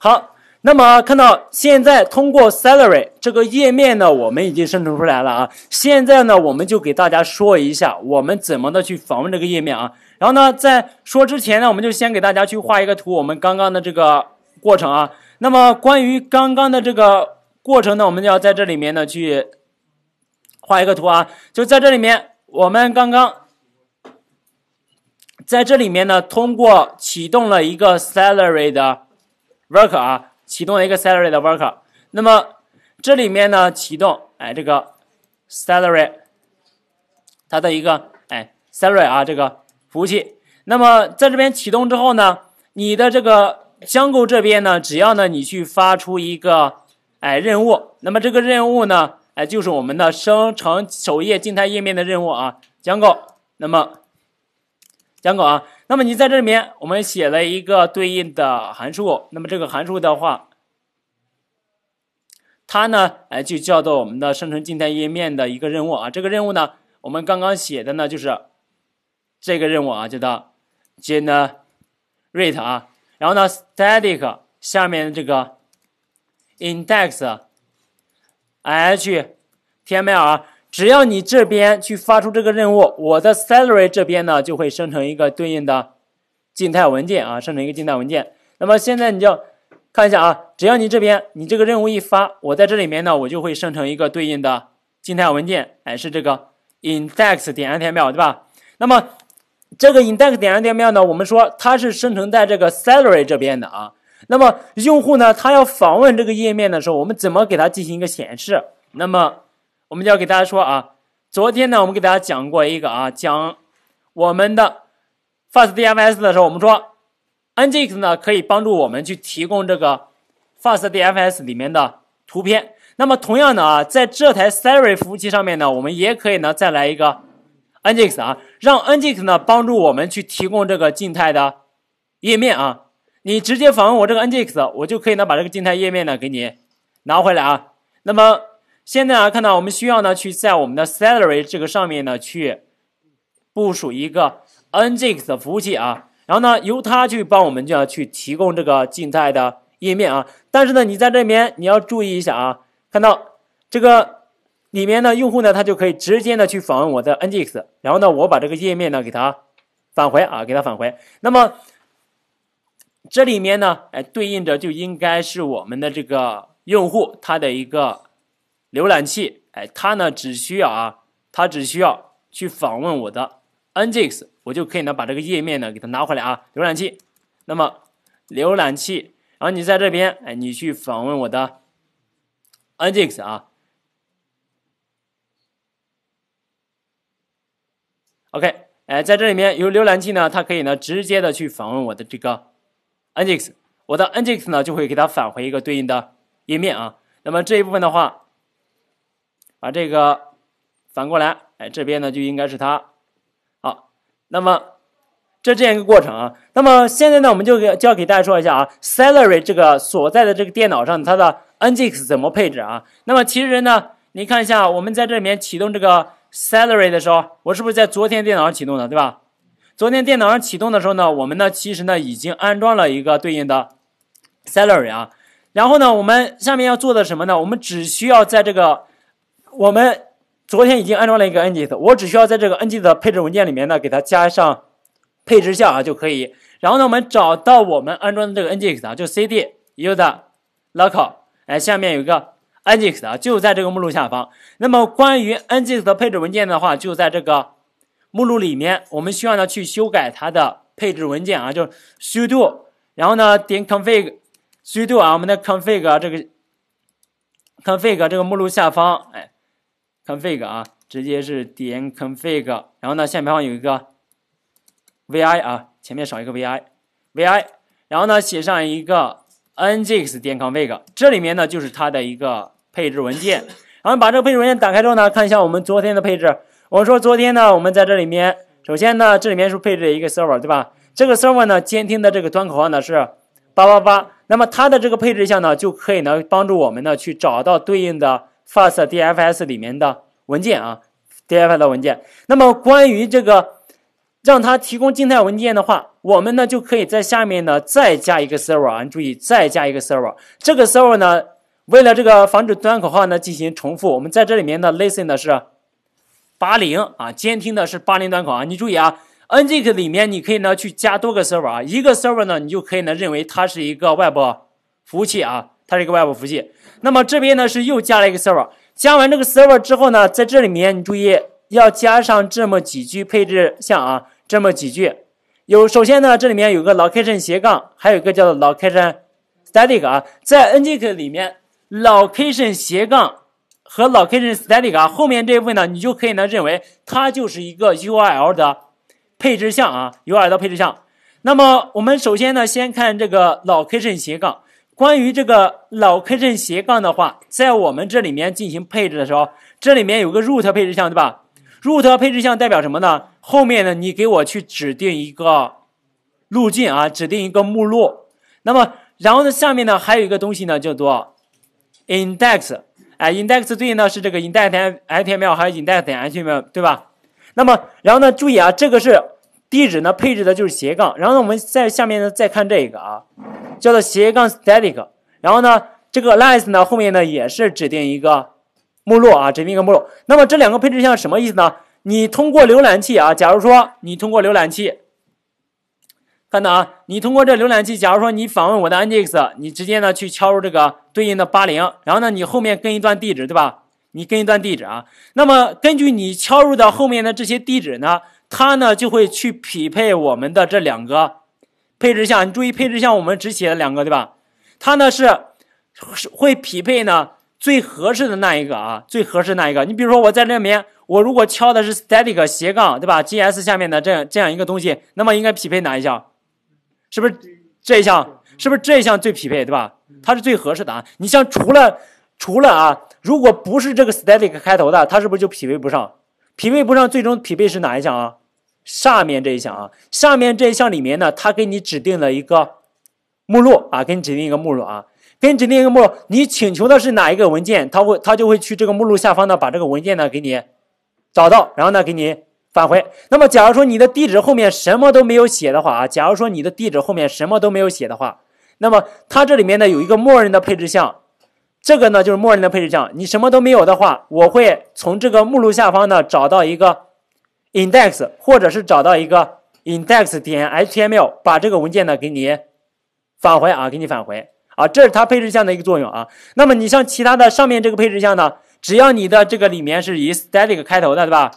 好，那么看到现在通过 salary 这个页面呢，我们已经生成出来了啊。现在呢，我们就给大家说一下我们怎么的去访问这个页面啊。然后呢，在说之前呢，我们就先给大家去画一个图，我们刚刚的这个过程啊。那么关于刚刚的这个过程呢，我们就要在这里面呢去画一个图啊。就在这里面，我们刚刚在这里面呢，通过启动了一个 salary 的。worker 啊，启动一个 salary 的 worker。那么这里面呢，启动哎这个 salary，它的一个哎 salary 啊这个服务器。那么在这边启动之后呢，你的这个江狗这边呢，只要呢你去发出一个哎任务，那么这个任务呢，哎就是我们的生成首页静态页面的任务啊，江狗。那么讲稿啊，那么你在这里面，我们写了一个对应的函数，那么这个函数的话，它呢，哎，就叫做我们的生成静态页面的一个任务啊。这个任务呢，我们刚刚写的呢，就是这个任务啊，叫做 generate rate 啊。然后呢，static 下面这个 index h，m l 啊？只要你这边去发出这个任务，我的 salary 这边呢就会生成一个对应的静态文件啊，生成一个静态文件。那么现在你就看一下啊，只要你这边你这个任务一发，我在这里面呢，我就会生成一个对应的静态文件，哎，是这个 index 点 html 对吧？那么这个 index 点 html 呢，我们说它是生成在这个 salary 这边的啊。那么用户呢，他要访问这个页面的时候，我们怎么给他进行一个显示？那么我们就要给大家说啊，昨天呢，我们给大家讲过一个啊，讲我们的 Fast DFS 的时候，我们说，Nginx 呢可以帮助我们去提供这个 Fast DFS 里面的图片。那么同样的啊，在这台 s i r i 服务器上面呢，我们也可以呢再来一个 Nginx 啊，让 Nginx 呢帮助我们去提供这个静态的页面啊。你直接访问我这个 Nginx，我就可以呢把这个静态页面呢给你拿回来啊。那么。现在啊，看到我们需要呢，去在我们的 salary 这个上面呢，去部署一个 nginx 的服务器啊，然后呢，由它去帮我们就要去提供这个静态的页面啊。但是呢，你在这边你要注意一下啊，看到这个里面呢，用户呢，他就可以直接的去访问我的 nginx，然后呢，我把这个页面呢给他返回啊，给他返回。那么这里面呢，哎，对应着就应该是我们的这个用户他的一个。浏览器，哎，它呢只需要啊，它只需要去访问我的 nginx，我就可以呢把这个页面呢给它拿回来啊。浏览器，那么浏览器，然后你在这边，哎，你去访问我的 nginx 啊。OK，哎，在这里面由浏览器呢，它可以呢直接的去访问我的这个 nginx，我的 nginx 呢就会给它返回一个对应的页面啊。那么这一部分的话。把这个反过来，哎，这边呢就应该是它，好，那么这这样一个过程啊。那么现在呢，我们就给就要给大家说一下啊，salary 这个所在的这个电脑上它的 nginx 怎么配置啊？那么其实呢，你看一下，我们在这里面启动这个 salary 的时候，我是不是在昨天电脑上启动的，对吧？昨天电脑上启动的时候呢，我们呢其实呢已经安装了一个对应的 salary 啊。然后呢，我们下面要做的什么呢？我们只需要在这个我们昨天已经安装了一个 nginx，我只需要在这个 nginx 的配置文件里面呢，给它加上配置项啊就可以。然后呢，我们找到我们安装的这个 nginx 啊，就 cd u s e local，哎，下面有一个 nginx 啊，就在这个目录下方。那么关于 nginx 的配置文件的话，就在这个目录里面，我们需要呢去修改它的配置文件啊，就 sudo，然后呢，点 config sudo 啊，我们的 config 这个 config 这个目录下方，哎。config 啊，直接是点 config，然后呢，下面方有一个 vi 啊，前面少一个 vi，vi，然后呢写上一个 nginx config，这里面呢就是它的一个配置文件，然后把这个配置文件打开之后呢，看一下我们昨天的配置。我说昨天呢，我们在这里面，首先呢，这里面是配置了一个 server，对吧？这个 server 呢，监听的这个端口号呢是八八八，那么它的这个配置项呢，就可以呢帮助我们呢去找到对应的。fastdfs 里面的文件啊，dfs 的文件。那么关于这个，让它提供静态文件的话，我们呢就可以在下面呢再加一个 server 啊。你注意再加一个 server，这个 server 呢，为了这个防止端口号呢进行重复，我们在这里面呢 listen 的是八零啊，监听的是八零端口啊。你注意啊，nginx 里面你可以呢去加多个 server 啊，一个 server 呢你就可以呢认为它是一个外部服务器啊。它是一个外部服务器，那么这边呢是又加了一个 server，加完这个 server 之后呢，在这里面你注意要加上这么几句配置项啊，这么几句，有首先呢这里面有个 location 斜杠，还有一个叫做 location static 啊，在 nginx 里面 location 斜杠和 location static 啊后面这一部分呢，你就可以呢认为它就是一个 URL 的配置项啊，URL 的配置项。那么我们首先呢先看这个 location 斜杠。关于这个老 K 正斜杠的话，在我们这里面进行配置的时候，这里面有个 root 配置项，对吧？root 配置项代表什么呢？后面呢，你给我去指定一个路径啊，指定一个目录。那么，然后呢，下面呢还有一个东西呢，叫做 index。哎，index 对应的是这个 index.html 还是 index.html 对吧？那么，然后呢，注意啊，这个是。地址呢？配置的就是斜杠。然后呢，我们在下面呢再看这个啊，叫做斜杠 static。然后呢，这个 lines 呢后面呢也是指定一个目录啊，指定一个目录。那么这两个配置项什么意思呢？你通过浏览器啊，假如说你通过浏览器看到啊，你通过这浏览器，假如说你访问我的 nginx，你直接呢去敲入这个对应的八零，然后呢你后面跟一段地址，对吧？你跟一段地址啊。那么根据你敲入的后面的这些地址呢？它呢就会去匹配我们的这两个配置项，你注意配置项我们只写了两个，对吧？它呢是会匹配呢最合适的那一个啊，最合适那一个。你比如说我在这边，我如果敲的是 static 斜杠对吧？js 下面的这样这样一个东西，那么应该匹配哪一项？是不是这一项？是不是这一项最匹配？对吧？它是最合适的。啊。你像除了除了啊，如果不是这个 static 开头的，它是不是就匹配不上？匹配不上，最终匹配是哪一项啊？下面这一项啊，下面这一项里面呢，它给你指定了一个目录啊，给你指定一个目录啊，给你指定一个目录。你请求的是哪一个文件，它会它就会去这个目录下方呢，把这个文件呢给你找到，然后呢给你返回。那么假如说你的地址后面什么都没有写的话啊，假如说你的地址后面什么都没有写的话，那么它这里面呢有一个默认的配置项。这个呢就是默认的配置项，你什么都没有的话，我会从这个目录下方呢找到一个 index，或者是找到一个 index 点 html，把这个文件呢给你返回啊，给你返回啊，这是它配置项的一个作用啊。那么你像其他的上面这个配置项呢，只要你的这个里面是以 static 开头的，对吧？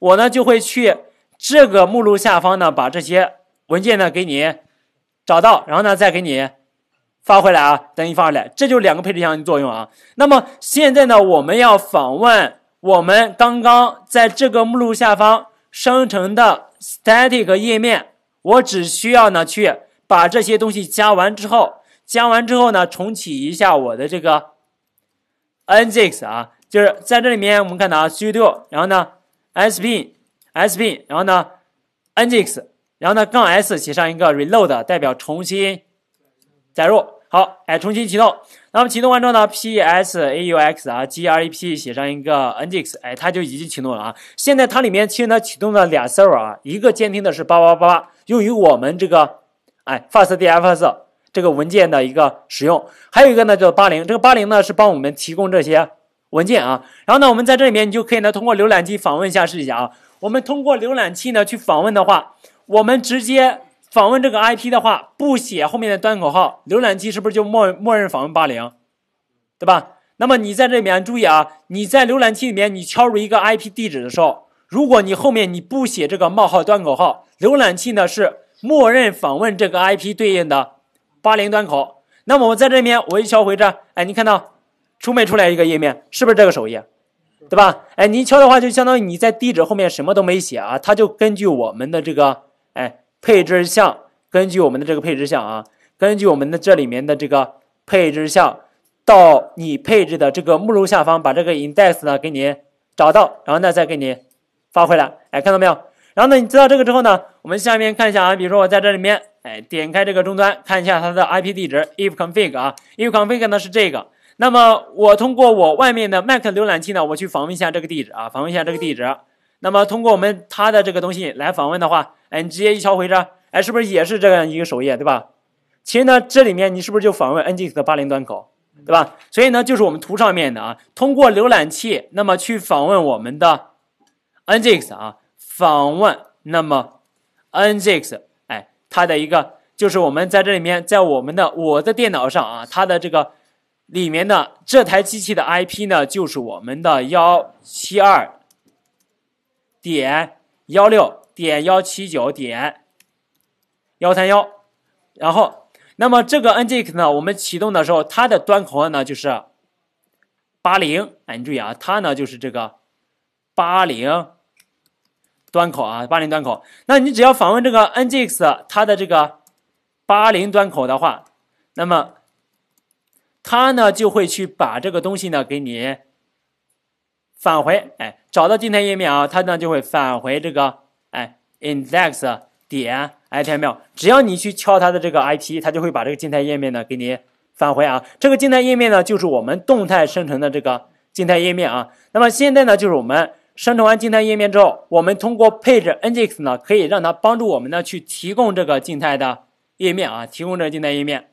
我呢就会去这个目录下方呢把这些文件呢给你找到，然后呢再给你。发回来啊，等你发回来，这就是两个配置项的作用啊。那么现在呢，我们要访问我们刚刚在这个目录下方生成的 static 页面，我只需要呢去把这些东西加完之后，加完之后呢，重启一下我的这个 nginx 啊，就是在这里面我们看到啊 sudo，然后呢，sp sp，然后呢，nginx，然后呢，杠 s 写上一个 reload，代表重新载入。好，哎，重新启动。那么启动完之后呢，psauxgrep 啊写上一个 nginx，哎，它就已经启动了啊。现在它里面其实呢启动了俩 server 啊，一个监听的是八八八八，用于我们这个哎 fastdfs 这个文件的一个使用，还有一个呢叫八零，这个八零呢是帮我们提供这些文件啊。然后呢，我们在这里面你就可以呢通过浏览器访问一下试一下啊。我们通过浏览器呢去访问的话，我们直接。访问这个 IP 的话，不写后面的端口号，浏览器是不是就默默认访问八零，对吧？那么你在这边注意啊，你在浏览器里面你敲入一个 IP 地址的时候，如果你后面你不写这个冒号端口号，浏览器呢是默认访问这个 IP 对应的八零端口。那么我在这边我一敲回这，哎，你看到出没出来一个页面？是不是这个首页？对吧？哎，你一敲的话，就相当于你在地址后面什么都没写啊，它就根据我们的这个。配置项，根据我们的这个配置项啊，根据我们的这里面的这个配置项，到你配置的这个目录下方，把这个 index 呢给你找到，然后呢再给你发回来，哎，看到没有？然后呢，你知道这个之后呢，我们下面看一下啊，比如说我在这里面，哎，点开这个终端，看一下它的 IP 地址 ifconfig 啊，ifconfig 呢是这个，那么我通过我外面的 Mac 浏览器呢，我去访问一下这个地址啊，访问一下这个地址。那么通过我们它的这个东西来访问的话哎，你直接一敲回车，哎，是不是也是这样一个首页，对吧？其实呢，这里面你是不是就访问 nginx 的八零端口，对吧？所以呢，就是我们图上面的啊，通过浏览器那么去访问我们的 nginx 啊，访问那么 nginx，哎，它的一个就是我们在这里面，在我们的我的电脑上啊，它的这个里面的这台机器的 IP 呢，就是我们的幺七二。点幺六点幺七九点幺三幺，然后，那么这个 nginx 呢，我们启动的时候，它的端口呢就是八零，哎，你注意啊，它呢就是这个八零端口啊，八零端口。那你只要访问这个 nginx，它的这个八零端口的话，那么它呢就会去把这个东西呢给你。返回，哎，找到静态页面啊，它呢就会返回这个，哎，index 点 html。只要你去敲它的这个 IP，它就会把这个静态页面呢给你返回啊。这个静态页面呢，就是我们动态生成的这个静态页面啊。那么现在呢，就是我们生成完静态页面之后，我们通过配置 Nginx 呢，可以让它帮助我们呢去提供这个静态的页面啊，提供这个静态页面。